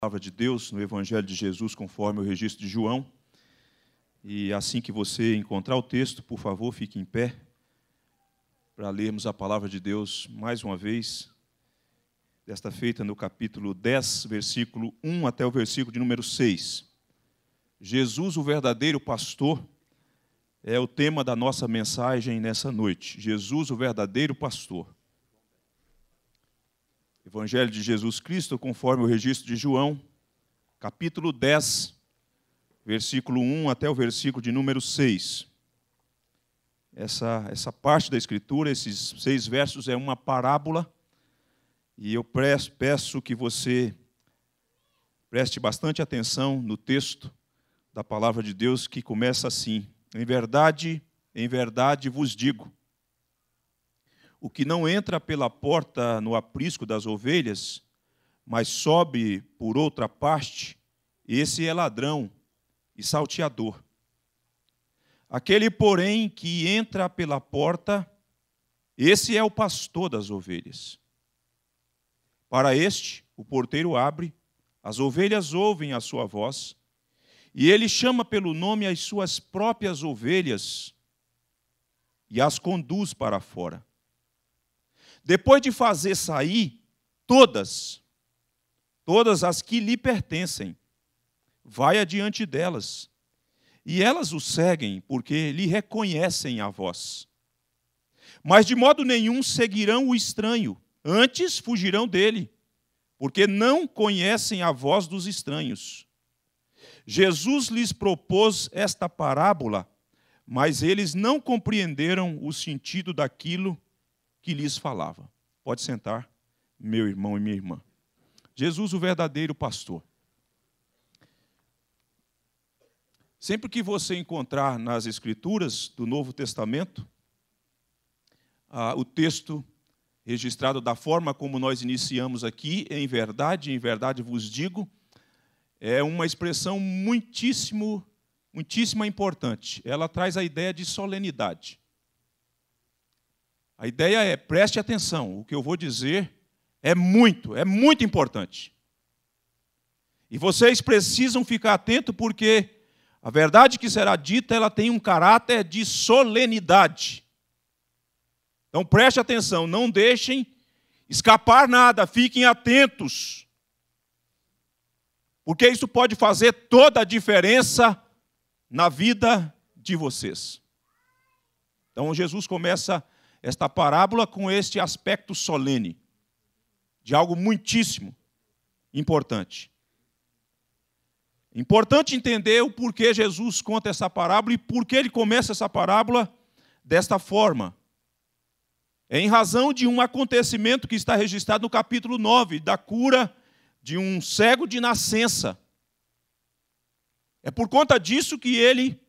palavra de Deus no Evangelho de Jesus, conforme o registro de João. E assim que você encontrar o texto, por favor, fique em pé para lermos a palavra de Deus mais uma vez, desta feita no capítulo 10, versículo 1 até o versículo de número 6. Jesus, o verdadeiro pastor, é o tema da nossa mensagem nessa noite. Jesus, o verdadeiro pastor. Evangelho de Jesus Cristo, conforme o registro de João, capítulo 10, versículo 1 até o versículo de número 6. Essa, essa parte da Escritura, esses seis versos, é uma parábola, e eu peço, peço que você preste bastante atenção no texto da palavra de Deus que começa assim: Em verdade, em verdade vos digo o que não entra pela porta no aprisco das ovelhas, mas sobe por outra parte, esse é ladrão e salteador. Aquele, porém, que entra pela porta, esse é o pastor das ovelhas. Para este, o porteiro abre, as ovelhas ouvem a sua voz, e ele chama pelo nome as suas próprias ovelhas e as conduz para fora. Depois de fazer sair todas, todas as que lhe pertencem, vai adiante delas. E elas o seguem, porque lhe reconhecem a voz. Mas de modo nenhum seguirão o estranho, antes fugirão dele, porque não conhecem a voz dos estranhos. Jesus lhes propôs esta parábola, mas eles não compreenderam o sentido daquilo que lhes falava. Pode sentar, meu irmão e minha irmã. Jesus, o verdadeiro pastor. Sempre que você encontrar nas Escrituras do Novo Testamento ah, o texto registrado da forma como nós iniciamos aqui, em verdade, em verdade vos digo, é uma expressão muitíssimo, muitíssimo importante. Ela traz a ideia de solenidade. A ideia é: preste atenção, o que eu vou dizer é muito, é muito importante. E vocês precisam ficar atento porque a verdade que será dita, ela tem um caráter de solenidade. Então preste atenção, não deixem escapar nada, fiquem atentos. Porque isso pode fazer toda a diferença na vida de vocês. Então Jesus começa a esta parábola com este aspecto solene, de algo muitíssimo importante. Importante entender o porquê Jesus conta essa parábola e por que ele começa essa parábola desta forma. É em razão de um acontecimento que está registrado no capítulo 9, da cura de um cego de nascença. É por conta disso que ele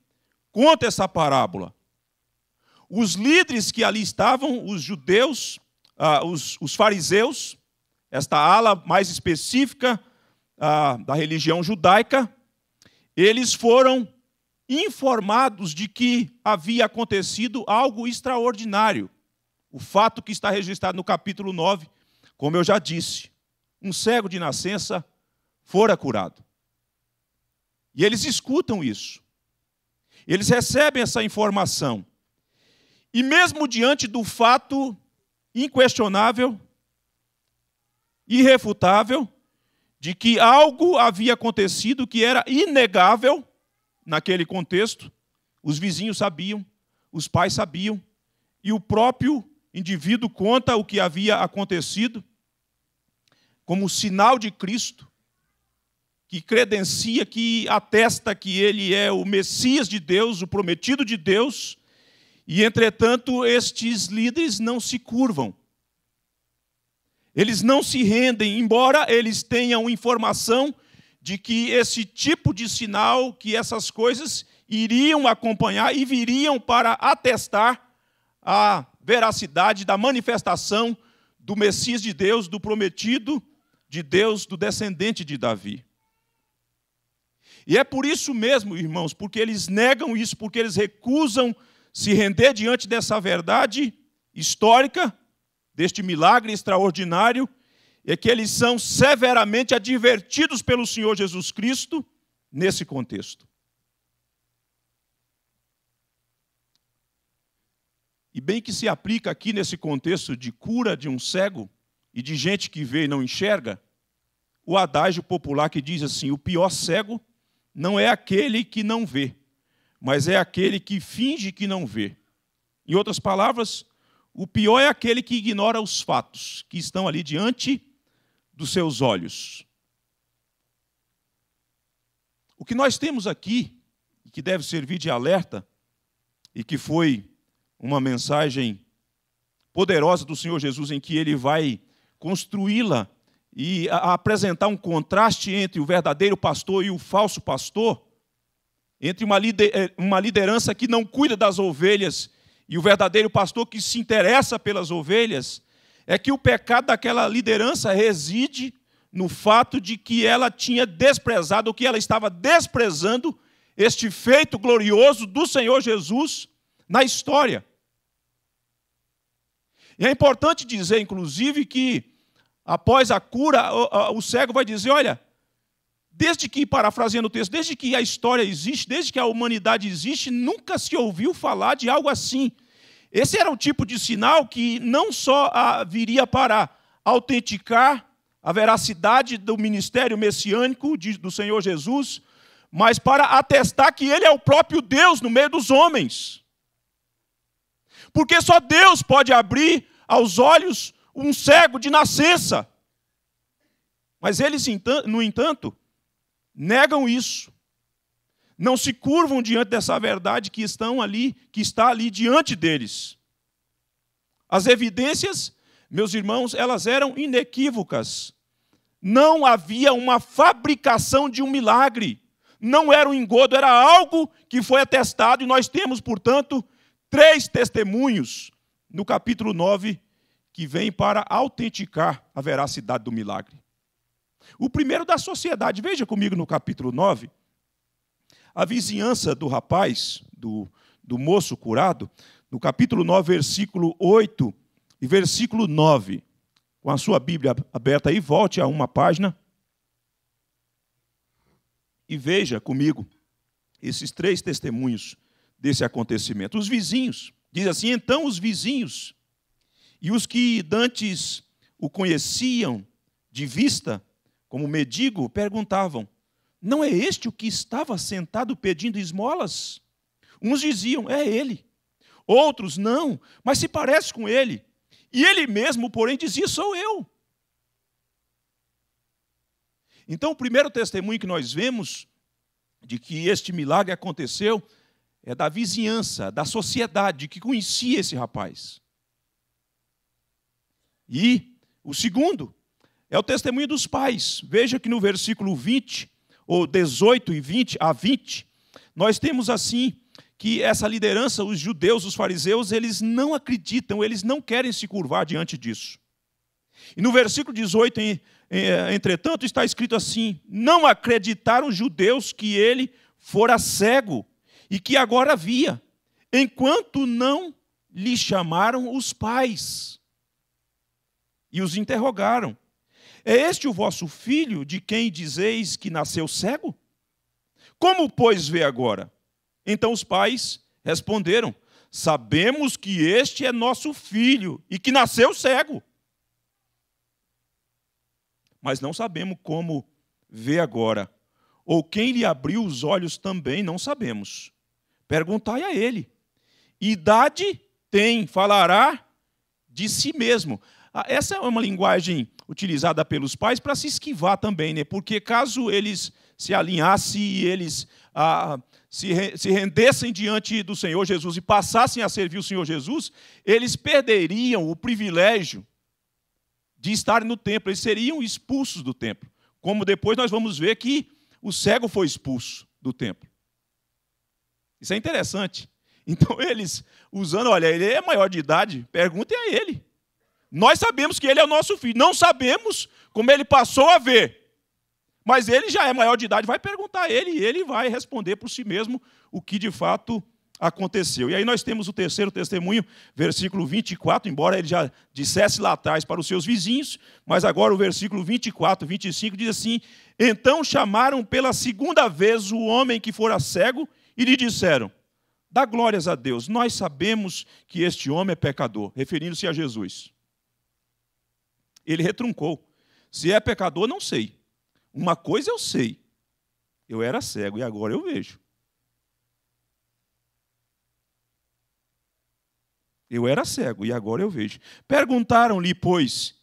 conta essa parábola. Os líderes que ali estavam, os judeus, ah, os, os, fariseus, esta ala mais específica ah, da religião judaica, eles foram informados de que havia acontecido algo extraordinário. O fato que está registrado no capítulo 9, como eu já disse, um cego de nascença fora curado. E eles escutam isso. Eles recebem essa informação. E mesmo diante do fato inquestionável, irrefutável, de que algo havia acontecido que era inegável naquele contexto, os vizinhos sabiam, os pais sabiam, e o próprio indivíduo conta o que havia acontecido como sinal de Cristo, que credencia, que atesta que ele é o Messias de Deus, o prometido de Deus, e, entretanto, estes líderes não se curvam. Eles não se rendem, embora eles tenham informação de que esse tipo de sinal, que essas coisas iriam acompanhar e viriam para atestar a veracidade da manifestação do Messias de Deus, do prometido de Deus, do descendente de Davi. E é por isso mesmo, irmãos, porque eles negam isso, porque eles recusam se render diante dessa verdade histórica, deste milagre extraordinário, é que eles são severamente advertidos pelo Senhor Jesus Cristo nesse contexto. E bem que se aplica aqui nesse contexto de cura de um cego e de gente que vê e não enxerga, o adágio popular que diz assim: o pior cego não é aquele que não vê, mas é aquele que finge que não vê. Em outras palavras, o pior é aquele que ignora os fatos que estão ali diante dos seus olhos. O que nós temos aqui, que deve servir de alerta, e que foi uma mensagem poderosa do Senhor Jesus, em que ele vai construí-la e apresentar um contraste entre o verdadeiro pastor e o falso pastor, entre eh, uma liderança que não cuida das ovelhas e o verdadeiro pastor que se interessa pelas ovelhas, é que o pecado daquela liderança reside no fato de que ela tinha desprezado, ou que ela estava desprezando, este feito glorioso do Senhor Jesus na história. E é importante dizer, inclusive, que após a cura, o cego vai dizer: olha, desde que, parafraseando o texto, desde que a história existe, desde que a humanidade existe, nunca se ouviu falar de algo assim. Esse era o tipo de sinal que não só viria para autenticar a veracidade do ministério messiânico do Senhor Jesus, mas para atestar que ele é o próprio Deus no meio dos homens. Porque só Deus pode abrir aos olhos um cego de nascença. Mas eles, no entanto, negam isso, não se curvam diante dessa verdade que estão ali, que está ali diante deles. As evidências, meus irmãos, elas eram inequívocas. Não havia uma fabricação de um milagre. Não era um engodo, era algo que foi atestado, e nós temos, portanto, três testemunhos no capítulo 9 que vêm para autenticar a veracidade do milagre. O primeiro da sociedade. Veja comigo no capítulo 9. A vizinhança do rapaz, do, do moço curado, no capítulo 9, versículo 8 e versículo 9. Com a sua Bíblia aberta aí, volte a uma página. E veja comigo esses três testemunhos desse acontecimento. Os vizinhos, diz assim: então os vizinhos e os que dantes o conheciam de vista como medigo, perguntavam: Não é este o que estava sentado pedindo esmolas? Uns diziam: É ele. Outros: Não, mas se parece com ele. E ele mesmo, porém, dizia: Sou eu. Então, o primeiro testemunho que nós vemos de que este milagre aconteceu é da vizinhança, da sociedade que conhecia esse rapaz. E o segundo é o testemunho dos pais. Veja que no versículo 20, ou 18 e 20 a 20, nós temos assim que essa liderança, os judeus, os fariseus, eles não acreditam, eles não querem se curvar diante disso. E no versículo 18, eh, entretanto, está escrito assim: Não acreditaram os judeus que ele fora cego e que agora via, enquanto não lhe chamaram os pais e os interrogaram. É este o vosso filho de quem dizeis que nasceu cego? Como, pois, vê agora? Então os pais responderam: Sabemos que este é nosso filho e que nasceu cego. Mas não sabemos como vê agora. Ou quem lhe abriu os olhos também não sabemos. Perguntai a ele. Idade tem, falará de si mesmo. Ah, essa é uma linguagem utilizada pelos pais para se esquivar também, né? porque caso eles se alinhassem e eles ah, se, re, se rendessem diante do Senhor Jesus e passassem a servir o Senhor Jesus, eles perderiam o privilégio de estar no templo, eles seriam expulsos do templo. Como depois nós vamos ver que o cego foi expulso do templo. Isso é interessante. Então eles, usando, olha, ele é maior de idade, perguntem a ele. Nós sabemos que ele é o nosso filho. Não sabemos como ele passou a ver. Mas ele já é maior de idade, vai perguntar a ele e ele vai responder por si mesmo o que de fato aconteceu. E aí nós temos o terceiro testemunho, versículo 24, embora ele já dissesse lá atrás para os seus vizinhos, mas agora o versículo 24, 25 diz assim: Então chamaram pela segunda vez o homem que fora cego e lhe disseram: Dá glórias a Deus, nós sabemos que este homem é pecador, referindo-se a Jesus. Ele retruncou: Se é pecador, não sei. Uma coisa eu sei. Eu era cego e agora eu vejo. Eu era cego e agora eu vejo. Perguntaram-lhe, pois,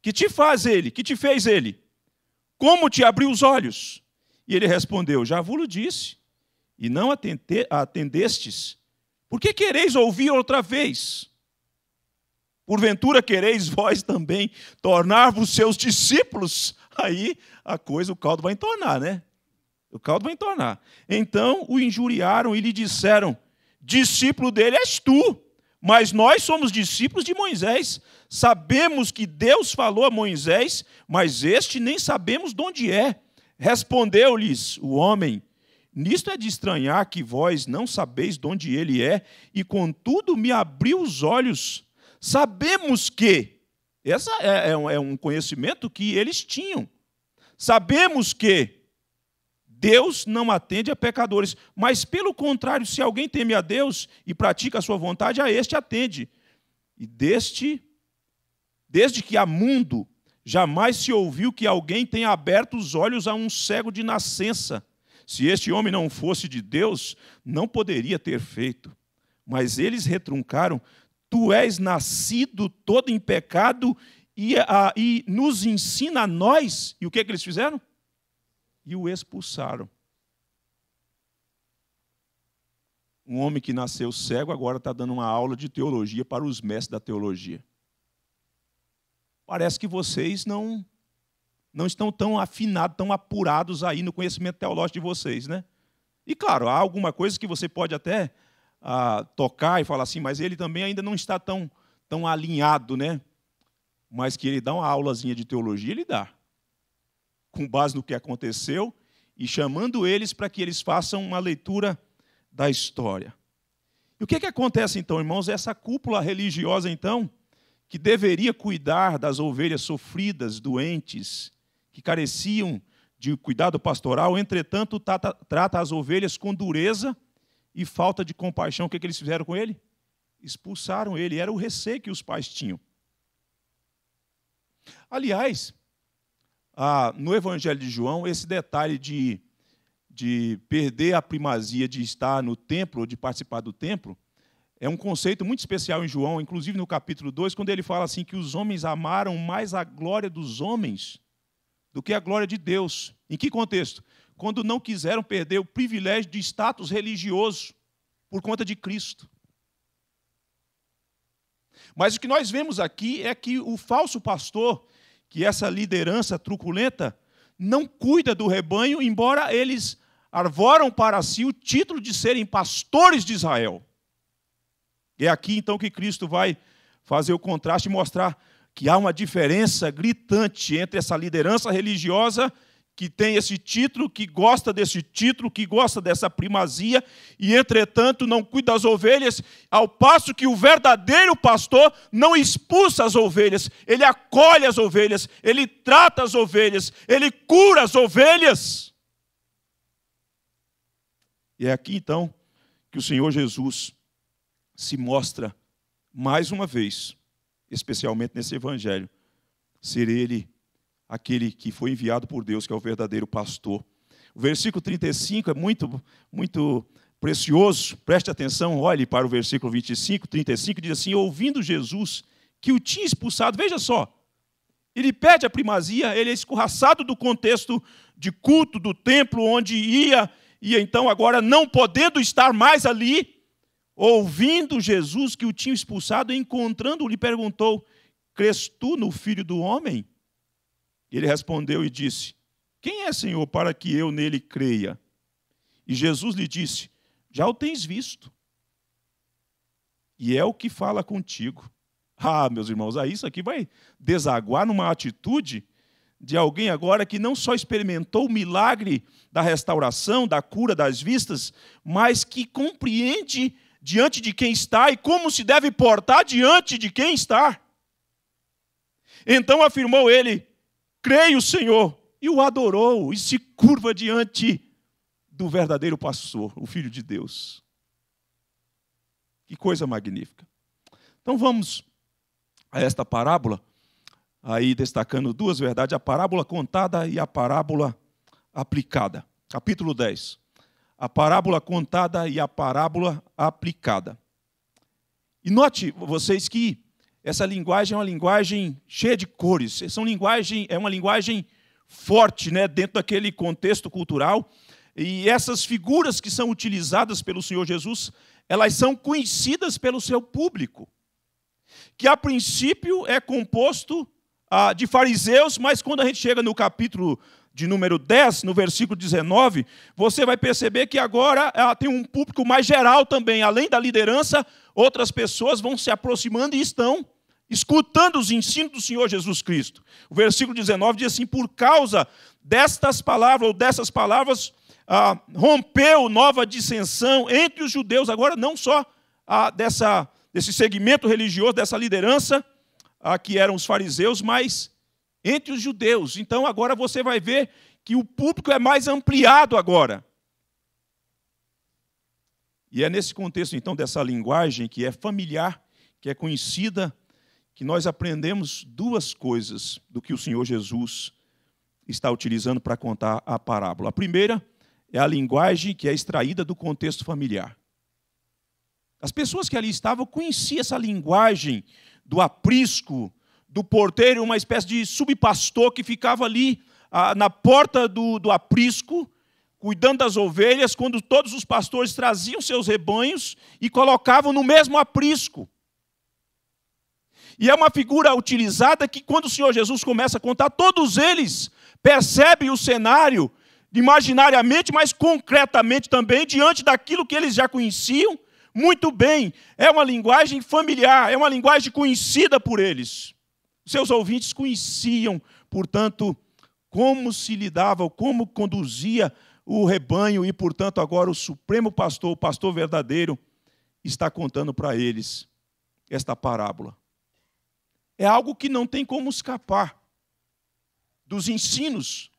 que te faz ele? Que te fez ele? Como te abriu os olhos? E ele respondeu: Já vos disse, e não atendestes. Por que quereis ouvir outra vez? porventura quereis vós também tornar-vos seus discípulos, aí a coisa, o caldo vai entornar, né? O caldo vai entornar. Então o injuriaram e lhe disseram: discípulo dele és tu, mas nós somos discípulos de Moisés. Sabemos que Deus falou a Moisés, mas este nem sabemos de onde é. Respondeu-lhes o homem: Nisto é de estranhar que vós não sabeis de onde ele é, e contudo me abriu os olhos. Sabemos que, essa é, é, um, é um conhecimento que eles tinham. Sabemos que Deus não atende a pecadores, mas pelo contrário, se alguém teme a Deus e pratica a sua vontade, a este atende. E deste, desde que há mundo, jamais se ouviu que alguém tenha aberto os olhos a um cego de nascença. Se este homem não fosse de Deus, não poderia ter feito. Mas eles retruncaram: tu és nascido todo em pecado e, a, e nos ensina a nós. E o que, é que eles fizeram? E o expulsaram. Um homem que nasceu cego agora está dando uma aula de teologia para os mestres da teologia. Parece que vocês não não estão tão afinados, tão apurados aí no conhecimento teológico de vocês, né? E claro, há alguma coisa que você pode até a tocar e falar assim, mas ele também ainda não está tão, tão alinhado, né? Mas que ele dá uma aulazinha de teologia, ele dá. Com base no que aconteceu e chamando eles para que eles façam uma leitura da história. E o que, é que acontece então, irmãos? Essa cúpula religiosa, então, que deveria cuidar das ovelhas sofridas, doentes, que careciam de cuidado pastoral, entretanto, trata, trata as ovelhas com dureza e falta de compaixão, o que, é que eles fizeram com ele? Expulsaram ele. Era o receio que os pais tinham. Aliás, ah, no Evangelho de João, esse detalhe de, de perder a primazia de estar no templo, ou de participar do templo, é um conceito muito especial em João, inclusive no capítulo 2, quando ele fala assim que os homens amaram mais a glória dos homens do que a glória de Deus. Em que contexto? quando não quiseram perder o privilégio de status religioso por conta de Cristo. Mas o que nós vemos aqui é que o falso pastor, que é essa liderança truculenta, não cuida do rebanho, embora eles arvoram para si o título de serem pastores de Israel. É aqui então que Cristo vai fazer o contraste e mostrar que há uma diferença gritante entre essa liderança religiosa que tem esse título, que gosta desse título, que gosta dessa primazia, e entretanto não cuida das ovelhas, ao passo que o verdadeiro pastor não expulsa as ovelhas, ele acolhe as ovelhas, ele trata as ovelhas, ele cura as ovelhas. E é aqui então que o Senhor Jesus se mostra mais uma vez, especialmente nesse evangelho, ser ele aquele que foi enviado por Deus, que é o verdadeiro pastor. O versículo 35 é muito, muito precioso. Preste atenção, olhe para o versículo 25, 35, diz assim: ouvindo Jesus que o tinha expulsado, veja só, ele pede a primazia, ele é escorraçado do contexto de culto do templo onde ia, e então agora não podendo estar mais ali, ouvindo Jesus que o tinha expulsado, encontrando-o, lhe perguntou: Cres tu no filho do homem? Ele respondeu e disse: Quem é, Senhor, para que eu nele creia? E Jesus lhe disse: Já o tens visto. E é o que fala contigo. Ah, meus irmãos, aí ah, isso aqui vai desaguar numa atitude de alguém agora que não só experimentou o milagre da restauração, da cura das vistas, mas que compreende diante de quem está e como se deve portar diante de quem está. Então afirmou ele: creio, Senhor, e o adorou e se curva diante do verdadeiro pastor, o Filho de Deus. Que coisa magnífica. Então vamos a esta parábola, aí destacando duas verdades: a parábola contada e a parábola aplicada. Capítulo 10. A parábola contada e a parábola aplicada. E note vocês que essa linguagem é uma linguagem cheia de cores. É linguagem, é uma linguagem forte, né, dentro daquele contexto cultural. E essas figuras que são utilizadas pelo Senhor Jesus, elas são conhecidas pelo seu público, que a princípio é composto ah, de fariseus, mas quando a gente chega no capítulo de número 10, no versículo 19, você vai perceber que agora ela ah, tem um público mais geral também, além da liderança, outras pessoas vão se aproximando e estão escutando os ensinos do Senhor Jesus Cristo. O versículo 19 diz assim: por causa destas palavras, ou dessas palavras, ah, rompeu nova dissensão entre os judeus, agora não só ah, dessa, desse segmento religioso, dessa liderança, ah, que eram os fariseus, mas entre os judeus. Então agora você vai ver que o público é mais ampliado agora. E é nesse contexto, então, dessa linguagem que é familiar, que é conhecida que nós aprendemos duas coisas do que o Senhor Jesus está utilizando para contar a parábola. A primeira é a linguagem que é extraída do contexto familiar. As pessoas que ali estavam conheciam essa linguagem do aprisco, do porteiro, uma espécie de subpastor que ficava ali ah, na porta do, do aprisco, cuidando das ovelhas, quando todos os pastores traziam seus rebanhos e colocavam no mesmo aprisco. E é uma figura utilizada que, quando o Senhor Jesus começa a contar, todos eles percebem o cenário imaginariamente, mas concretamente também, diante daquilo que eles já conheciam muito bem. É uma linguagem familiar, é uma linguagem conhecida por eles. Seus ouvintes conheciam, portanto, como se lidava, como conduzia o rebanho, e, portanto, agora o Supremo Pastor, o pastor verdadeiro, está contando para eles esta parábola é algo que não tem como escapar dos ensinos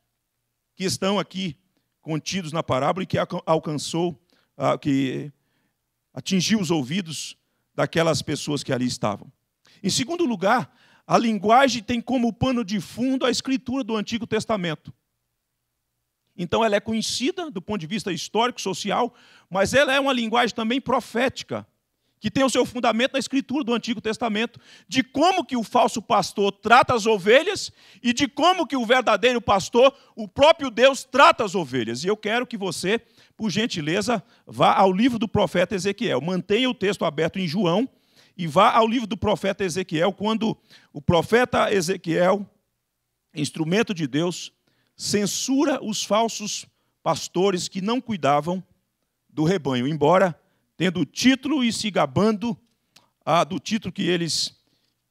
que estão aqui contidos na parábola e que alcançou, ah, que atingiu os ouvidos daquelas pessoas que ali estavam. Em segundo lugar, a linguagem tem como pano de fundo a escritura do Antigo Testamento. Então ela é conhecida do ponto de vista histórico, social, mas ela é uma linguagem também profética que tem o seu fundamento na escritura do Antigo Testamento, de como que o falso pastor trata as ovelhas e de como que o verdadeiro pastor, o próprio Deus, trata as ovelhas. E eu quero que você, por gentileza, vá ao livro do profeta Ezequiel. Mantenha o texto aberto em João e vá ao livro do profeta Ezequiel, quando o profeta Ezequiel, instrumento de Deus, censura os falsos pastores que não cuidavam do rebanho, embora tendo o título e se gabando ah, do título que eles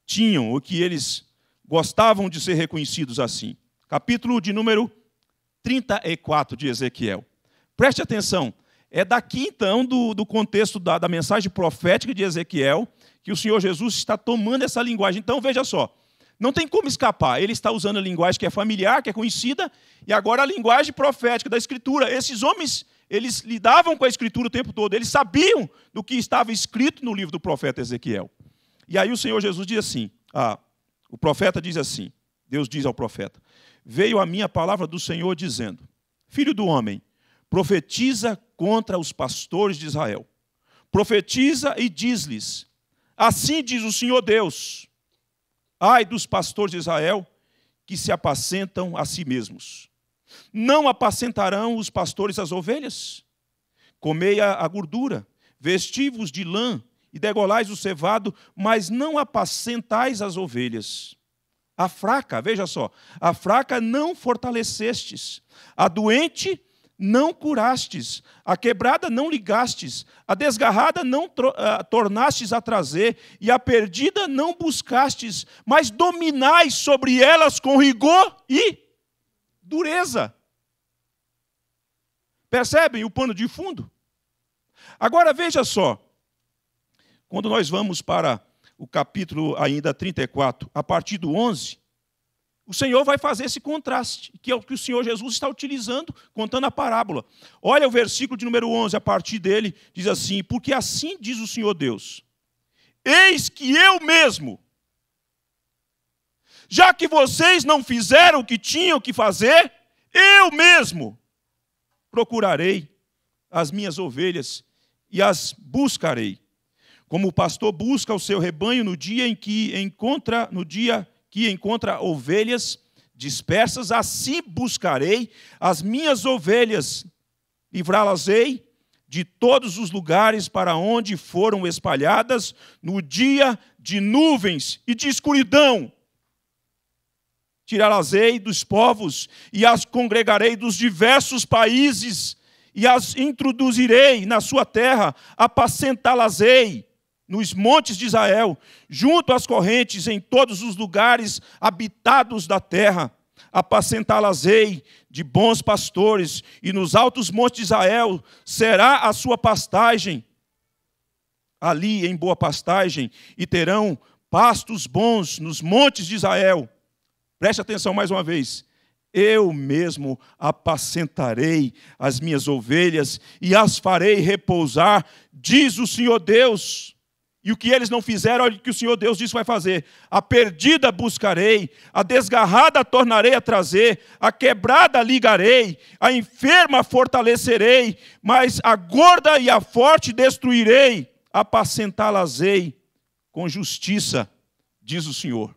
tinham, ou que eles gostavam de ser reconhecidos assim. Capítulo de número 34 de Ezequiel. Preste atenção, é daqui então do, do contexto da, da mensagem profética de Ezequiel que o Senhor Jesus está tomando essa linguagem. Então veja só, não tem como escapar. Ele está usando a linguagem que é familiar, que é conhecida, e agora a linguagem profética da Escritura. Esses homens eles lidavam com a escritura o tempo todo, eles sabiam do que estava escrito no livro do profeta Ezequiel. E aí o Senhor Jesus diz assim: ah, o profeta diz assim, Deus diz ao profeta: Veio a minha palavra do Senhor dizendo: Filho do homem, profetiza contra os pastores de Israel. Profetiza e diz-lhes: Assim diz o Senhor Deus: Ai dos pastores de Israel que se apacentam a si mesmos. Não apacentarão os pastores as ovelhas? Comei a gordura, vestivos de lã e degolais o cevado, mas não apacentais as ovelhas. A fraca, veja só, a fraca não fortalecestes, a doente não curastes, a quebrada não ligastes, a desgarrada não ah, tornastes a trazer, e a perdida não buscastes, mas dominais sobre elas com rigor e dureza. Percebem o pano de fundo? Agora veja só, quando nós vamos para o capítulo ainda 34, a partir do 11, o Senhor vai fazer esse contraste, que é o que o Senhor Jesus está utilizando, contando a parábola. Olha o versículo de número 11, a partir dele, diz assim: Porque assim diz o Senhor Deus: Eis que eu mesmo já que vocês não fizeram o que tinham que fazer, eu mesmo procurarei as minhas ovelhas e as buscarei. Como o pastor busca o seu rebanho no dia em que encontra, no dia que encontra ovelhas dispersas, assim buscarei as minhas ovelhas, livrá-las-ei de todos os lugares para onde foram espalhadas no dia de nuvens e de escuridão, tirá-las-ei dos povos e as congregarei dos diversos países e as introduzirei na sua terra, apacentá-las-ei nos montes de Israel, junto às correntes em todos os lugares habitados da terra. Apacentá-las-ei de bons pastores, e nos altos montes de Israel será a sua pastagem. Ali em boa pastagem, e terão pastos bons nos montes de Israel Preste atenção mais uma vez. Eu mesmo apacentarei as minhas ovelhas e as farei repousar, diz o Senhor Deus. E o que eles não fizeram, olha o que o Senhor Deus disse vai fazer. A perdida buscarei, a desgarrada tornarei a trazer, a quebrada ligarei, a enferma fortalecerei, mas a gorda e a forte destruirei, apacentá-las-ei com justiça, diz o Senhor.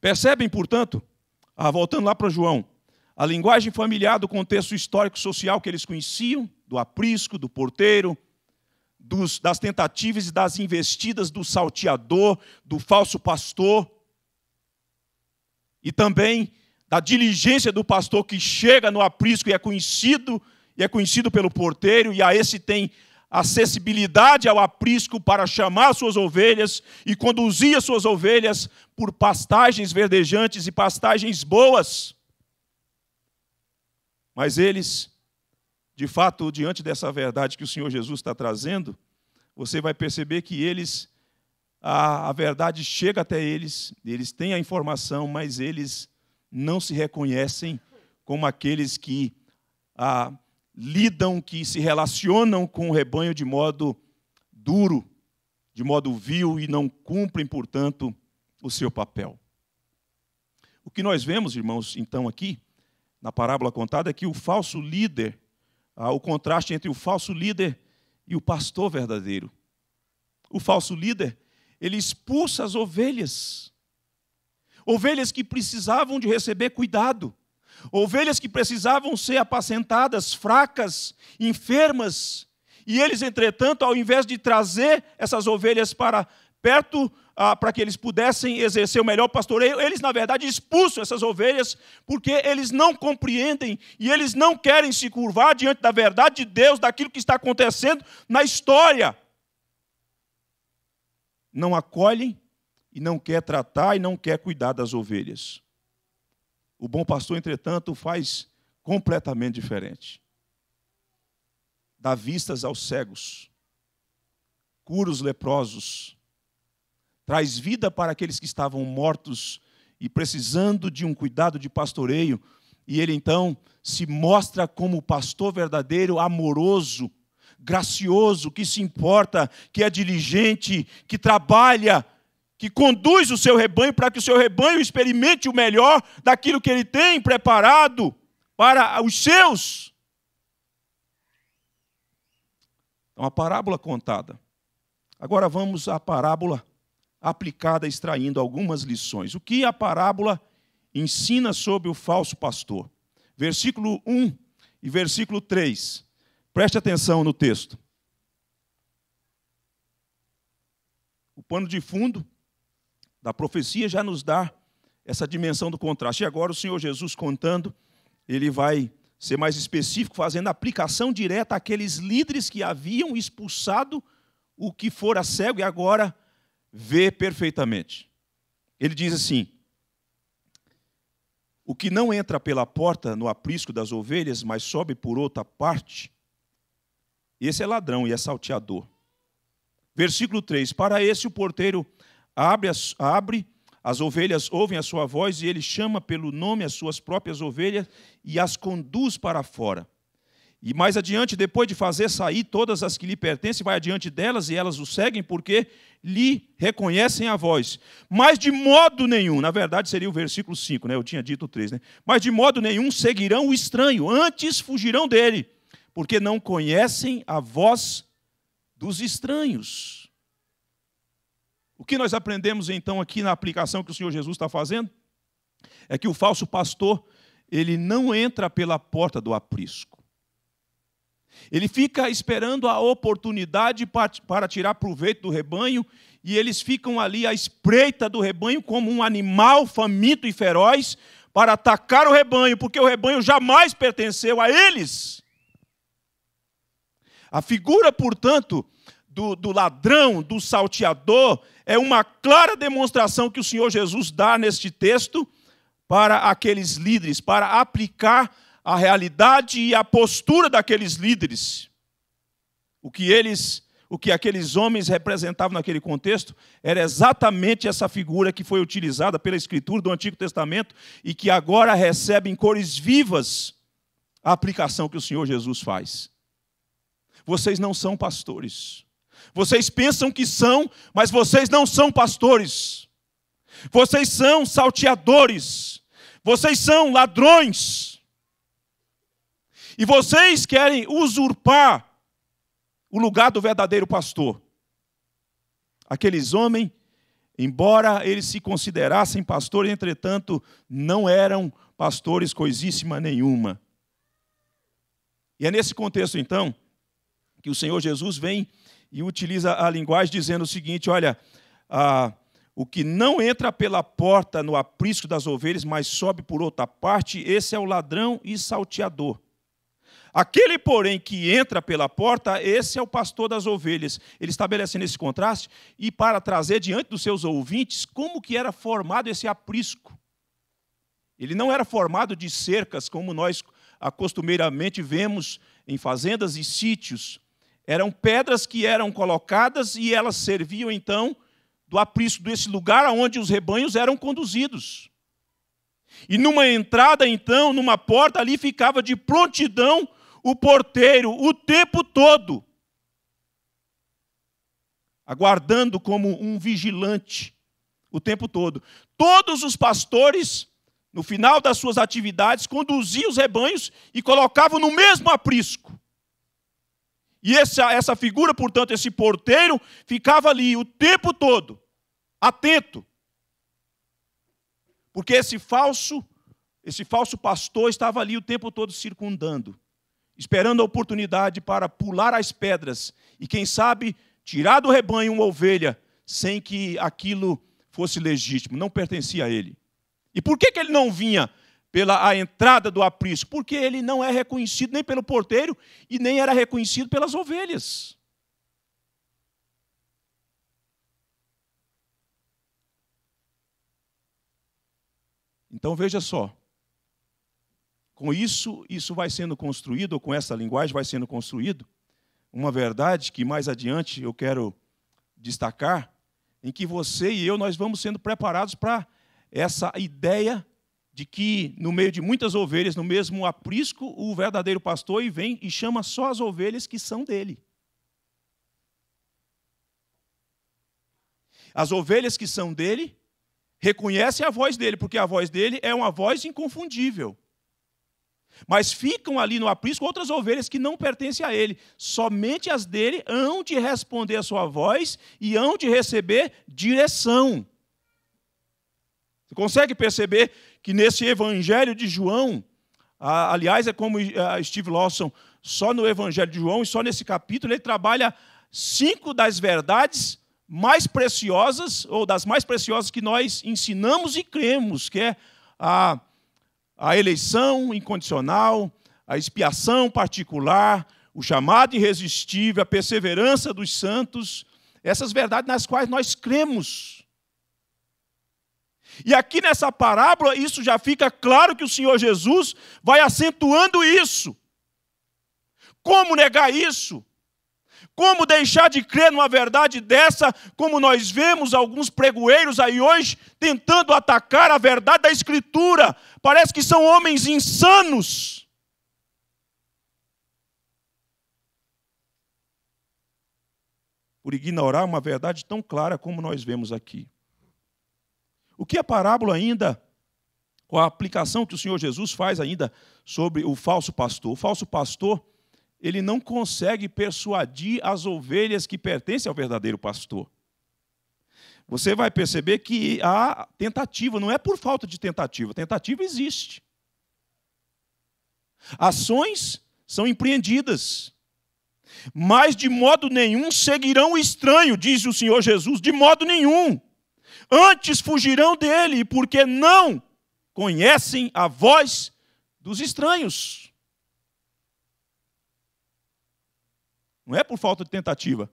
Percebem, portanto, ah, voltando lá para João, a linguagem familiar do contexto histórico-social que eles conheciam, do aprisco, do porteiro, dos, das tentativas e das investidas do salteador, do falso pastor, e também da diligência do pastor que chega no aprisco e é conhecido e é conhecido pelo porteiro, e a esse tem acessibilidade ao aprisco para chamar suas ovelhas e conduzir as suas ovelhas por pastagens verdejantes e pastagens boas. Mas eles, de fato, diante dessa verdade que o Senhor Jesus está trazendo, você vai perceber que eles, a, a verdade chega até eles, eles têm a informação, mas eles não se reconhecem como aqueles que a, lidam, que se relacionam com o rebanho de modo duro, de modo vil e não cumprem, portanto, o seu papel. O que nós vemos, irmãos, então aqui, na parábola contada, é que o falso líder, ah, o contraste entre o falso líder e o pastor verdadeiro. O falso líder, ele expulsa as ovelhas. Ovelhas que precisavam de receber cuidado. Ovelhas que precisavam ser apacentadas, fracas, enfermas. E eles, entretanto, ao invés de trazer essas ovelhas para perto ah, para que eles pudessem exercer o melhor pastoreio, eles, na verdade, expulsam essas ovelhas, porque eles não compreendem e eles não querem se curvar diante da verdade de Deus, daquilo que está acontecendo na história. Não acolhem e não quer tratar e não quer cuidar das ovelhas. O bom pastor, entretanto, faz completamente diferente. Dá vistas aos cegos, cura os leprosos, traz vida para aqueles que estavam mortos e precisando de um cuidado de pastoreio, e ele então se mostra como pastor verdadeiro, amoroso, gracioso, que se importa, que é diligente, que trabalha que conduz o seu rebanho para que o seu rebanho experimente o melhor daquilo que ele tem preparado para os seus. É uma parábola contada. Agora vamos à parábola aplicada, extraindo algumas lições. O que a parábola ensina sobre o falso pastor? Versículo 1 e versículo 3. Preste atenção no texto. O pano de fundo a profecia já nos dá essa dimensão do contraste. E agora o Senhor Jesus contando, ele vai ser mais específico, fazendo aplicação direta àqueles líderes que haviam expulsado o que fora cego e agora vê perfeitamente. Ele diz assim: O que não entra pela porta no aprisco das ovelhas, mas sobe por outra parte, esse é ladrão e é salteador. Versículo 3: Para esse o porteiro abre as, abre, as ovelhas ouvem a sua voz e ele chama pelo nome as suas próprias ovelhas e as conduz para fora. E mais adiante, depois de fazer sair todas as que lhe pertencem, vai adiante delas e elas o seguem porque lhe reconhecem a voz. Mas de modo nenhum, na verdade seria o versículo 5, né? eu tinha dito 3, né? mas de modo nenhum seguirão o estranho, antes fugirão dele, porque não conhecem a voz dos estranhos. O que nós aprendemos então aqui na aplicação que o Senhor Jesus está fazendo é que o falso pastor ele não entra pela porta do aprisco. Ele fica esperando a oportunidade para tirar proveito do rebanho e eles ficam ali à espreita do rebanho como um animal faminto e feroz para atacar o rebanho, porque o rebanho jamais pertenceu a eles. A figura, portanto, do, do ladrão, do salteador, é uma clara demonstração que o Senhor Jesus dá neste texto para aqueles líderes, para aplicar a realidade e a postura daqueles líderes. O que eles, o que aqueles homens representavam naquele contexto era exatamente essa figura que foi utilizada pela escritura do Antigo Testamento e que agora recebe em cores vivas a aplicação que o Senhor Jesus faz. Vocês não são pastores. Vocês pensam que são, mas vocês não são pastores. Vocês são salteadores. Vocês são ladrões. E vocês querem usurpar o lugar do verdadeiro pastor. Aqueles homens, embora eles se considerassem pastores, entretanto, não eram pastores coisíssima nenhuma. E é nesse contexto, então, que o Senhor Jesus vem e utiliza a linguagem dizendo o seguinte: olha, ah, o que não entra pela porta no aprisco das ovelhas, mas sobe por outra parte, esse é o ladrão e salteador. Aquele, porém, que entra pela porta, esse é o pastor das ovelhas. Ele estabelecendo esse contraste e para trazer diante dos seus ouvintes como que era formado esse aprisco. Ele não era formado de cercas como nós costumeiramente vemos em fazendas e sítios, eram pedras que eram colocadas e elas serviam então do aprisco desse lugar aonde os rebanhos eram conduzidos. E numa entrada então, numa porta ali ficava de prontidão o porteiro o tempo todo, aguardando como um vigilante o tempo todo. Todos os pastores no final das suas atividades, conduziam os rebanhos e colocavam no mesmo aprisco. E essa, essa figura, portanto, esse porteiro, ficava ali o tempo todo, atento. Porque esse falso, esse falso pastor estava ali o tempo todo circundando, esperando a oportunidade para pular as pedras e, quem sabe, tirar do rebanho uma ovelha sem que aquilo fosse legítimo, não pertencia a ele. E por que, que ele não vinha pela a entrada do aprisco, porque ele não é reconhecido nem pelo porteiro e nem era reconhecido pelas ovelhas. Então veja só. Com isso, isso vai sendo construído, ou com essa linguagem vai sendo construído, uma verdade que mais adiante eu quero destacar, em que você e eu nós vamos sendo preparados para essa ideia de que no meio de muitas ovelhas, no mesmo aprisco, o verdadeiro pastor vem e chama só as ovelhas que são dele. As ovelhas que são dele reconhecem a voz dele, porque a voz dele é uma voz inconfundível. Mas ficam ali no aprisco outras ovelhas que não pertencem a ele. Somente as dele hão de responder a sua voz e hão de receber direção. Você consegue perceber que nesse Evangelho de João, aliás, é como eh, Steve Lawson, só no Evangelho de João e só nesse capítulo, ele trabalha cinco das verdades mais preciosas, ou das mais preciosas que nós ensinamos e cremos, que é a, a eleição incondicional, a expiação particular, o chamado irresistível, a perseverança dos santos, essas verdades nas quais nós cremos. E aqui nessa parábola, isso já fica claro que o Senhor Jesus vai acentuando isso. Como negar isso? Como deixar de crer numa verdade dessa, como nós vemos alguns pregoeiros aí hoje tentando atacar a verdade da Escritura? Parece que são homens insanos. Por ignorar uma verdade tão clara como nós vemos aqui. O que a é parábola ainda, com a aplicação que o Senhor Jesus faz ainda sobre o falso pastor? O falso pastor, ele não consegue persuadir as ovelhas que pertencem ao verdadeiro pastor. Você vai perceber que há tentativa, não é por falta de tentativa, tentativa existe. Ações são empreendidas, mas de modo nenhum seguirão o estranho, diz o Senhor Jesus, de modo nenhum antes fugirão dele, porque não conhecem a voz dos estranhos. Não é por falta de tentativa,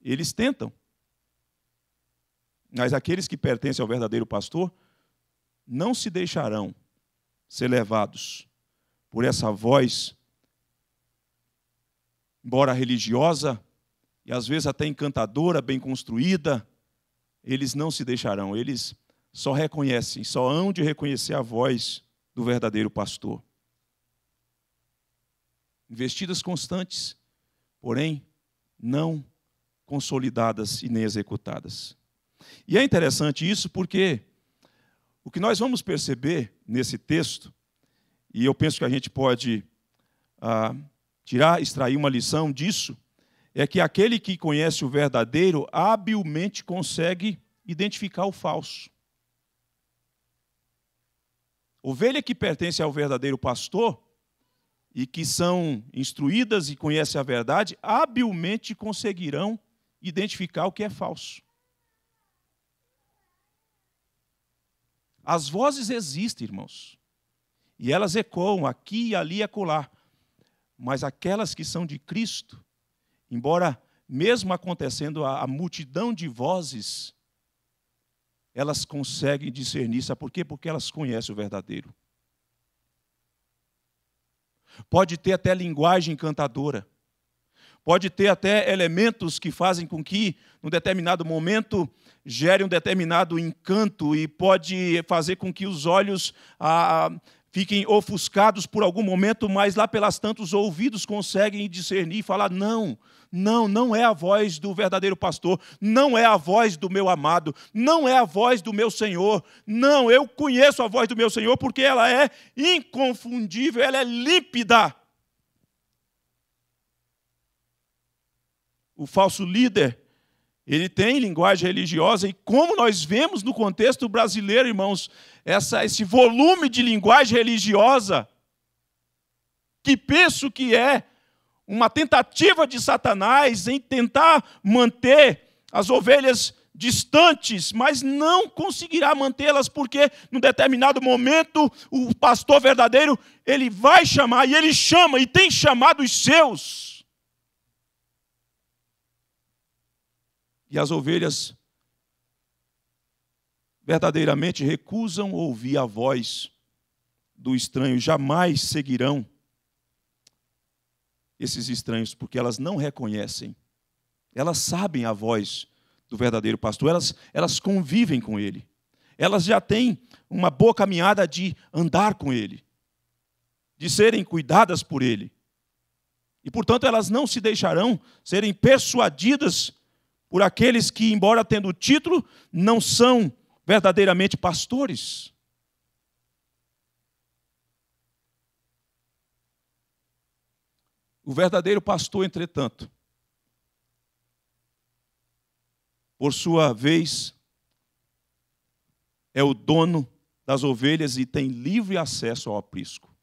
eles tentam. Mas aqueles que pertencem ao verdadeiro pastor não se deixarão ser levados por essa voz, embora religiosa e às vezes até encantadora, bem construída, eles não se deixarão, eles só reconhecem, só hão de reconhecer a voz do verdadeiro pastor. Investidas constantes, porém não consolidadas e nem executadas. E é interessante isso porque o que nós vamos perceber nesse texto, e eu penso que a gente pode ah, tirar, extrair uma lição disso, é que aquele que conhece o verdadeiro habilmente consegue identificar o falso. Ovelha que pertence ao verdadeiro pastor e que são instruídas e conhecem a verdade, habilmente conseguirão identificar o que é falso. As vozes existem, irmãos, e elas ecoam aqui, ali e acolá, mas aquelas que são de Cristo Embora, mesmo acontecendo a, a multidão de vozes, elas conseguem discernir. Sabe por quê? Porque elas conhecem o verdadeiro. Pode ter até linguagem encantadora. Pode ter até elementos que fazem com que, num determinado momento, gere um determinado encanto e pode fazer com que os olhos fiquem ofuscados por algum momento, mas lá pelas tantas ouvidos conseguem discernir e falar: não, não, não é a voz do verdadeiro pastor, não é a voz do meu amado, não é a voz do meu Senhor. Não, eu conheço a voz do meu Senhor porque ela é inconfundível, ela é límpida. O falso líder ele tem linguagem religiosa e como nós vemos no contexto brasileiro, irmãos, essa, esse volume de linguagem religiosa, que penso que é uma tentativa de Satanás em tentar manter as ovelhas distantes, mas não conseguirá mantê-las porque num determinado momento o pastor verdadeiro, ele vai chamar e ele chama e tem chamado os seus. E as ovelhas verdadeiramente recusam ouvir a voz do estranho, jamais seguirão esses estranhos, porque elas não reconhecem. Elas sabem a voz do verdadeiro pastor, elas, elas convivem com ele. Elas já têm uma boa caminhada de andar com ele, de serem cuidadas por ele. E, portanto, elas não se deixarão serem persuadidas por aqueles que, embora tendo título, não são verdadeiramente pastores. O verdadeiro pastor, entretanto, por sua vez, é o dono das ovelhas e tem livre acesso ao aprisco.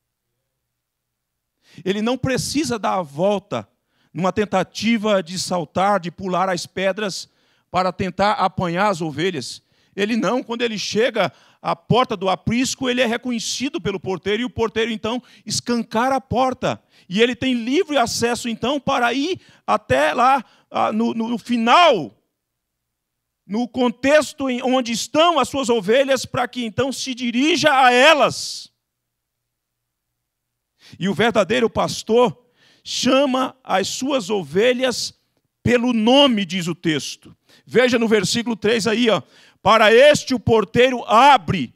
Ele não precisa dar a volta numa tentativa de saltar, de pular as pedras para tentar apanhar as ovelhas. Ele não, quando ele chega à porta do aprisco, ele é reconhecido pelo porteiro e o porteiro então escancara a porta. E ele tem livre acesso então para ir até lá ah, no, no final, no contexto em onde estão as suas ovelhas, para que então se dirija a elas. E o verdadeiro pastor chama as suas ovelhas pelo nome, diz o texto. Veja no versículo 3 aí, ó. Para este o porteiro abre,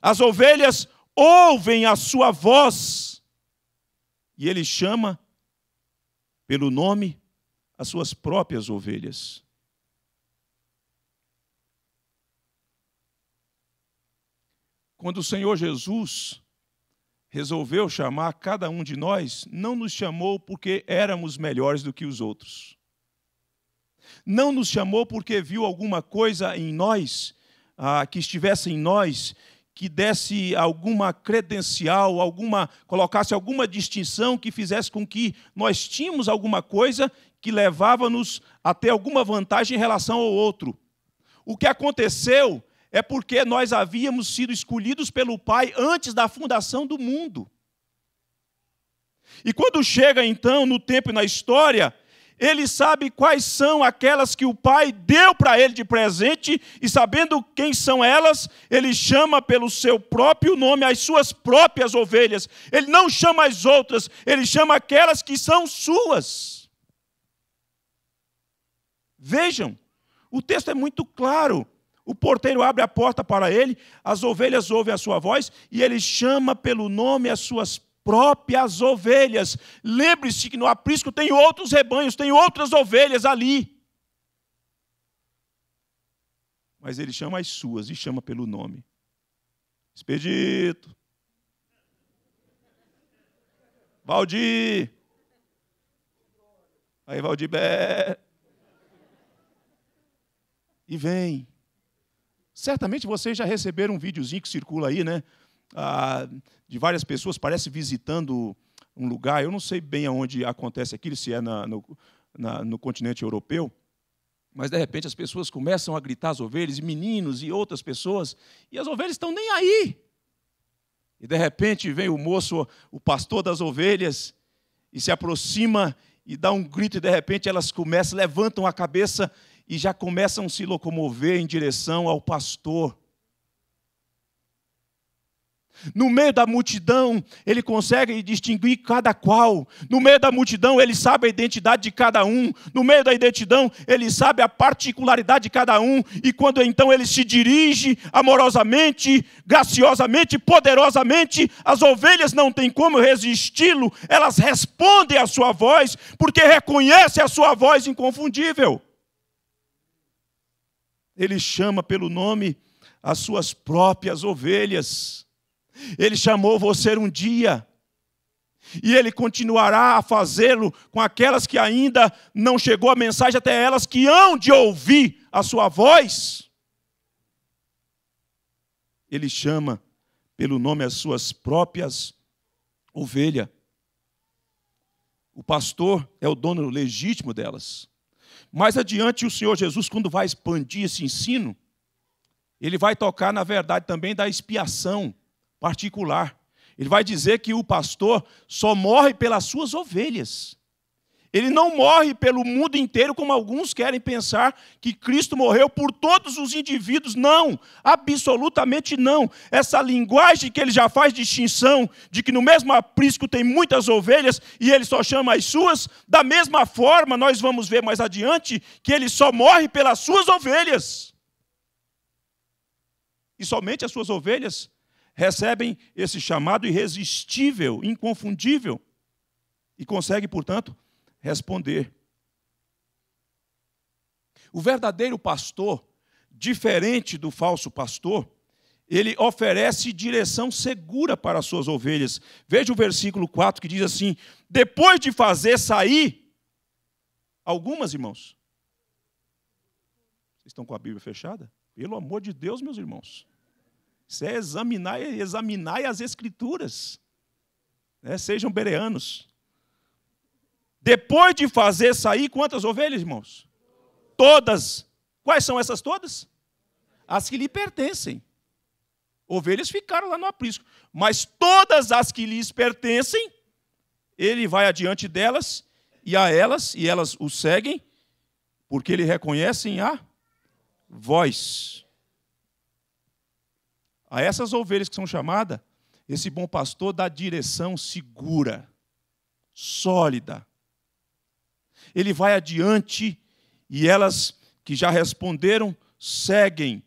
as ovelhas ouvem a sua voz, e ele chama pelo nome as suas próprias ovelhas. Quando o Senhor Jesus resolveu chamar cada um de nós, não nos chamou porque éramos melhores do que os outros. Não nos chamou porque viu alguma coisa em nós, ah, que estivesse em nós, que desse alguma credencial, alguma colocasse alguma distinção que fizesse com que nós tínhamos alguma coisa que levava-nos até alguma vantagem em relação ao outro. O que aconteceu é porque nós havíamos sido escolhidos pelo Pai antes da fundação do mundo. E quando chega então no tempo e na história, ele sabe quais são aquelas que o Pai deu para ele de presente, e sabendo quem são elas, ele chama pelo seu próprio nome as suas próprias ovelhas. Ele não chama as outras, ele chama aquelas que são suas. Vejam, o texto é muito claro. O porteiro abre a porta para ele, as ovelhas ouvem a sua voz e ele chama pelo nome as suas próprias ovelhas. Lembre-se que no aprisco tem outros rebanhos, tem outras ovelhas ali. Mas ele chama as suas e chama pelo nome. Expedito. Valdir. Aí, Valdir. Bé. E vem. Certamente vocês já receberam um videozinho que circula aí, né? Ah, de várias pessoas, parece visitando um lugar, eu não sei bem aonde acontece aquilo, se é na, no, na, no continente europeu, mas de repente as pessoas começam a gritar as ovelhas, meninos e outras pessoas, e as ovelhas estão nem aí. E de repente vem o moço, o pastor das ovelhas, e se aproxima e dá um grito, e de repente elas começam, levantam a cabeça e já começam a se locomover em direção ao pastor. No meio da multidão, ele consegue distinguir cada qual. No meio da multidão, ele sabe a identidade de cada um. No meio da identidade, ele sabe a particularidade de cada um. E quando então ele se dirige amorosamente, graciosamente, poderosamente, as ovelhas não têm como resisti-lo, elas respondem à sua voz, porque reconhecem a sua voz inconfundível. Ele chama pelo nome as suas próprias ovelhas. Ele chamou você um dia. E ele continuará a fazê-lo com aquelas que ainda não chegou a mensagem até elas que hão de ouvir a sua voz. Ele chama pelo nome as suas próprias ovelhas. O pastor é o dono legítimo delas. Mais adiante, o Senhor Jesus, quando vai expandir esse ensino, ele vai tocar, na verdade, também da expiação particular. Ele vai dizer que o pastor só morre pelas suas ovelhas. Ele não morre pelo mundo inteiro, como alguns querem pensar que Cristo morreu por todos os indivíduos. Não, absolutamente não. Essa linguagem que ele já faz distinção de que no mesmo aprisco tem muitas ovelhas e ele só chama as suas, da mesma forma nós vamos ver mais adiante que ele só morre pelas suas ovelhas. E somente as suas ovelhas recebem esse chamado irresistível, inconfundível, e consegue, portanto, responder. O verdadeiro pastor, diferente do falso pastor, ele oferece direção segura para as suas ovelhas. Veja o versículo 4 que diz assim: Depois de fazer sair algumas, irmãos. Vocês estão com a Bíblia fechada? Pelo amor de Deus, meus irmãos. Isso é examinar, examinar as escrituras. Né? sejam bereanos. Depois de fazer sair quantas ovelhas, irmãos? Todas. Quais são essas todas? As que lhe pertencem. Ovelhas ficaram lá no aprisco. Mas todas as que lhes pertencem, ele vai adiante delas e a elas, e elas o seguem, porque ele reconhecem a voz. A essas ovelhas que são chamadas, esse bom pastor dá direção segura, sólida, ele vai adiante e elas que já responderam seguem,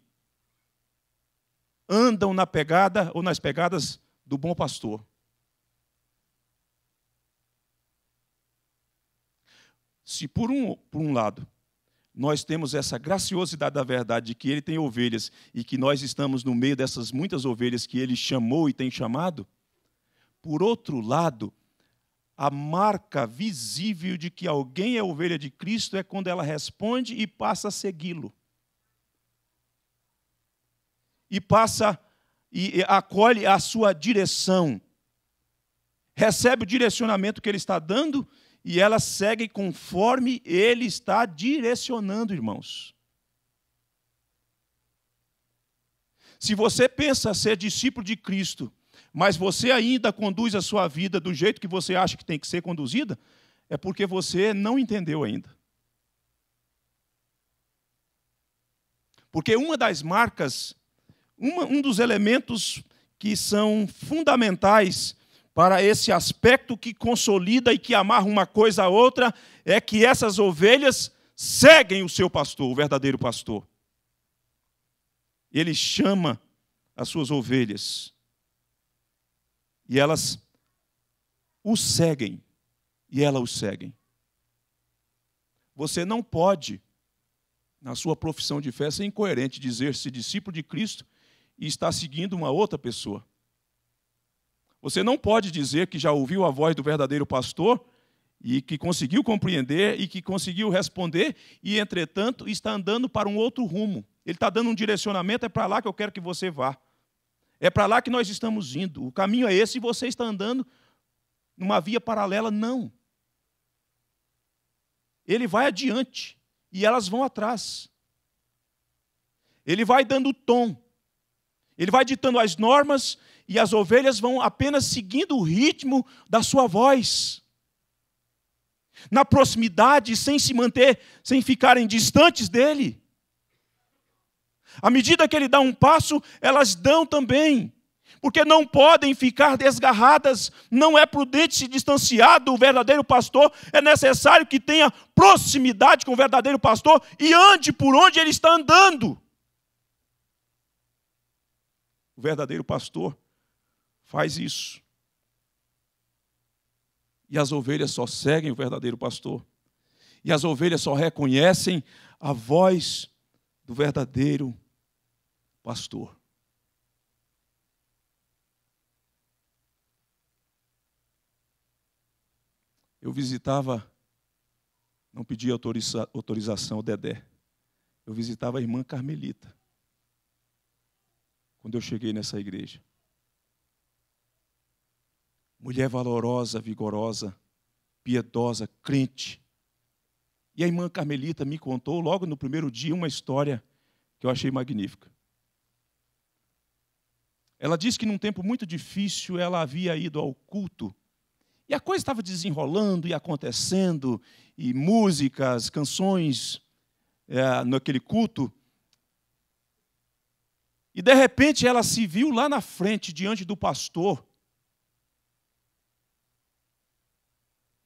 andam na pegada ou nas pegadas do bom pastor. Se por um, por um lado nós temos essa graciosidade da verdade de que ele tem ovelhas e que nós estamos no meio dessas muitas ovelhas que ele chamou e tem chamado, por outro lado, a marca visível de que alguém é ovelha de Cristo é quando ela responde e passa a segui-lo. E passa e acolhe a sua direção. Recebe o direcionamento que ele está dando e ela segue conforme ele está direcionando, irmãos. Se você pensa ser discípulo de Cristo mas você ainda conduz a sua vida do jeito que você acha que tem que ser conduzida, é porque você não entendeu ainda. Porque uma das marcas, uma, um dos elementos que são fundamentais para esse aspecto que consolida e que amarra uma coisa a outra, é que essas ovelhas seguem o seu pastor, o verdadeiro pastor. Ele chama as suas ovelhas e elas o seguem. E ela o seguem. Você não pode, na sua profissão de fé, ser incoerente, dizer-se discípulo de Cristo e estar seguindo uma outra pessoa. Você não pode dizer que já ouviu a voz do verdadeiro pastor e que conseguiu compreender e que conseguiu responder e, entretanto, está andando para um outro rumo. Ele está dando um direcionamento, é para lá que eu quero que você vá. É para lá que nós estamos indo. O caminho é esse e você está andando numa via paralela, não. Ele vai adiante e elas vão atrás. Ele vai dando o tom. Ele vai ditando as normas e as ovelhas vão apenas seguindo o ritmo da sua voz. Na proximidade, sem se manter, sem ficarem distantes dele. À medida que ele dá um passo, elas dão também. Porque não podem ficar desgarradas, não é prudente se distanciar do verdadeiro pastor, é necessário que tenha proximidade com o verdadeiro pastor e ande por onde ele está andando. O verdadeiro pastor faz isso. E as ovelhas só seguem o verdadeiro pastor. E as ovelhas só reconhecem a voz do verdadeiro pastor. Eu visitava, não pedi autoriza, autorização ao Dedé, eu visitava a irmã Carmelita, quando eu cheguei nessa igreja. Mulher valorosa, vigorosa, piedosa, crente. E a irmã Carmelita me contou logo no primeiro dia uma história que eu achei magnífica. Ela disse que num tempo muito difícil ela havia ido ao culto. E a coisa estava desenrolando e acontecendo, e músicas, canções é, naquele culto. E de repente ela se viu lá na frente, diante do pastor.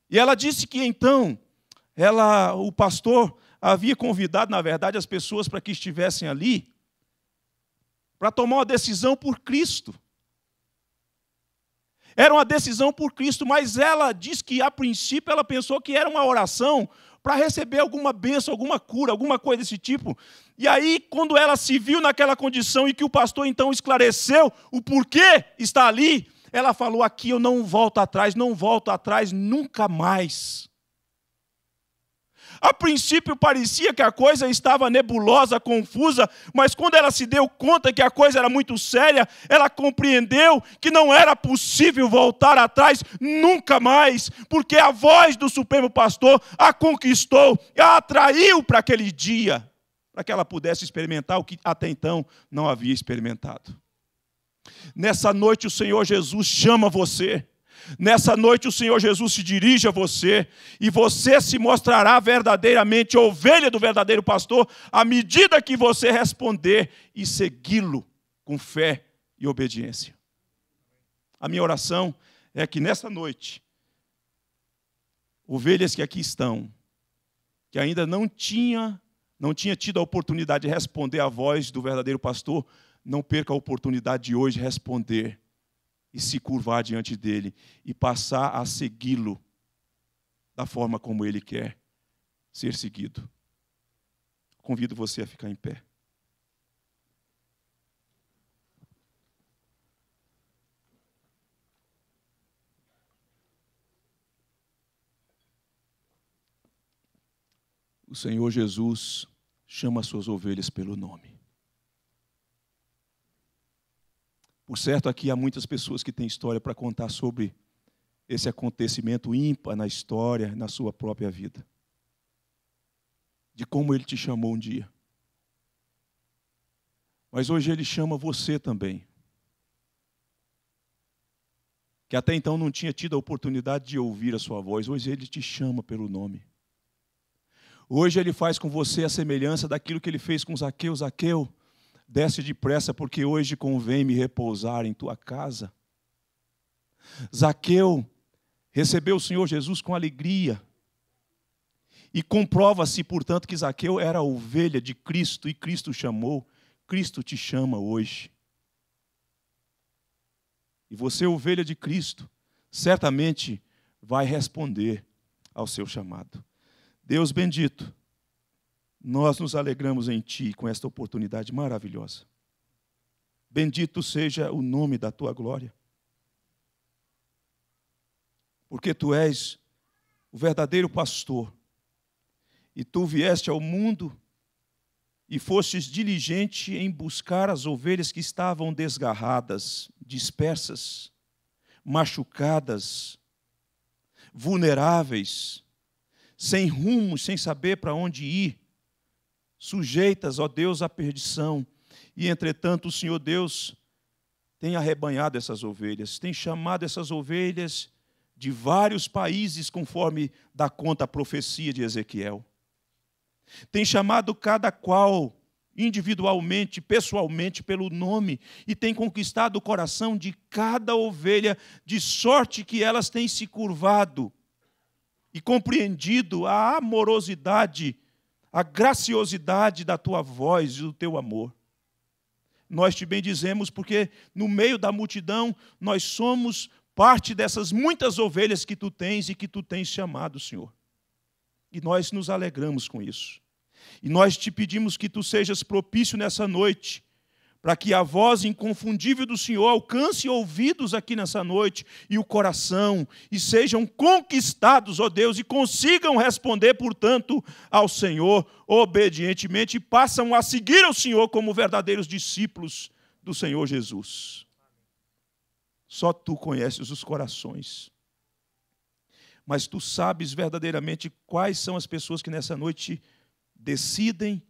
E ela disse que então ela, o pastor havia convidado, na verdade, as pessoas para que estivessem ali para tomar uma decisão por Cristo. Era uma decisão por Cristo, mas ela diz que a princípio ela pensou que era uma oração para receber alguma bênção, alguma cura, alguma coisa desse tipo. E aí, quando ela se viu naquela condição e que o pastor então esclareceu o porquê está ali, ela falou: Aqui eu não volto atrás, não volto atrás nunca mais. A princípio parecia que a coisa estava nebulosa, confusa, mas quando ela se deu conta que a coisa era muito séria, ela compreendeu que não era possível voltar atrás nunca mais, porque a voz do Supremo Pastor a conquistou, a atraiu para aquele dia, para que ela pudesse experimentar o que até então não havia experimentado. Nessa noite o Senhor Jesus chama você. Nessa noite o Senhor Jesus se dirige a você e você se mostrará verdadeiramente ovelha do verdadeiro pastor à medida que você responder e segui-lo com fé e obediência. A minha oração é que nessa noite, ovelhas que aqui estão, que ainda não tinha, não tinha tido a oportunidade de responder à voz do verdadeiro pastor, não perca a oportunidade de hoje responder e se curvar diante dele e passar a segui-lo da forma como ele quer ser seguido. Convido você a ficar em pé. O Senhor Jesus chama as suas ovelhas pelo nome. Por certo, aqui é há muitas pessoas que têm história para contar sobre esse acontecimento ímpar na história, na sua própria vida. De como ele te chamou um dia. Mas hoje ele chama você também. Que até então não tinha tido a oportunidade de ouvir a sua voz, hoje ele te chama pelo nome. Hoje ele faz com você a semelhança daquilo que ele fez com Zaqueu. Zaqueu, Desce depressa, porque hoje convém me repousar em tua casa. Zaqueu recebeu o Senhor Jesus com alegria. E comprova-se, portanto, que Zaqueu era a ovelha de Cristo e Cristo chamou. Cristo te chama hoje. E você, ovelha de Cristo, certamente vai responder ao seu chamado. Deus bendito nós nos alegramos em Ti com esta oportunidade maravilhosa. Bendito seja o nome da Tua glória. Porque Tu és o verdadeiro pastor e Tu vieste ao mundo e fostes diligente em buscar as ovelhas que estavam desgarradas, dispersas, machucadas, vulneráveis, sem rumo, sem saber para onde ir sujeitas, ó Deus, à perdição. E, entretanto, o Senhor Deus tem arrebanhado essas ovelhas, tem chamado essas ovelhas de vários países, conforme dá conta a profecia de Ezequiel. Tem chamado cada qual individualmente, pessoalmente, pelo nome, e tem conquistado o coração de cada ovelha, de sorte que elas têm se curvado e compreendido a amorosidade a graciosidade da tua voz e do teu amor. Nós te bendizemos porque no meio da multidão nós somos parte dessas muitas ovelhas que tu tens e que tu tens chamado, Senhor. E nós nos alegramos com isso. E nós te pedimos que tu sejas propício nessa noite para que a voz inconfundível do Senhor alcance ouvidos aqui nessa noite e o coração, e sejam conquistados, ó Deus, e consigam responder, portanto, ao Senhor obedientemente e passam a seguir ao Senhor como verdadeiros discípulos do Senhor Jesus. Só tu conheces os corações. Mas tu sabes verdadeiramente quais são as pessoas que nessa noite decidem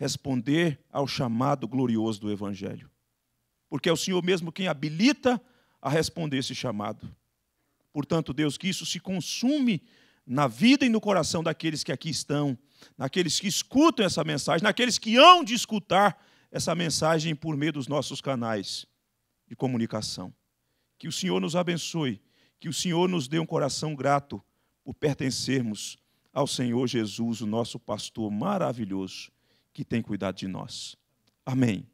responder ao chamado glorioso do Evangelho. Porque é o Senhor mesmo quem habilita a responder esse chamado. Portanto, Deus, que isso se consume na vida e no coração daqueles que aqui estão, naqueles que escutam essa mensagem, naqueles que hão de escutar essa mensagem por meio dos nossos canais de comunicação. Que o Senhor nos abençoe, que o Senhor nos dê um coração grato por pertencermos ao Senhor Jesus, o nosso pastor maravilhoso que tem cuidado de nós. Amém.